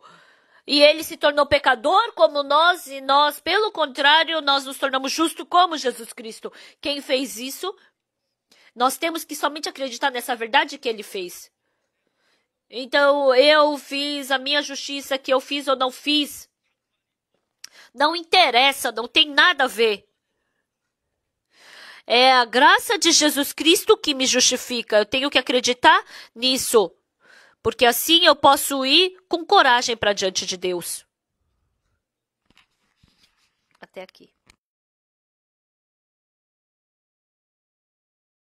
E ele se tornou pecador como nós, e nós, pelo contrário, nós nos tornamos justos como Jesus Cristo. Quem fez isso? Nós temos que somente acreditar nessa verdade que ele fez. Então, eu fiz a minha justiça, que eu fiz ou não fiz. Não interessa, não tem nada a ver. É a graça de Jesus Cristo que me justifica. Eu tenho que acreditar nisso. Porque assim eu posso ir com coragem para diante de Deus. Até aqui.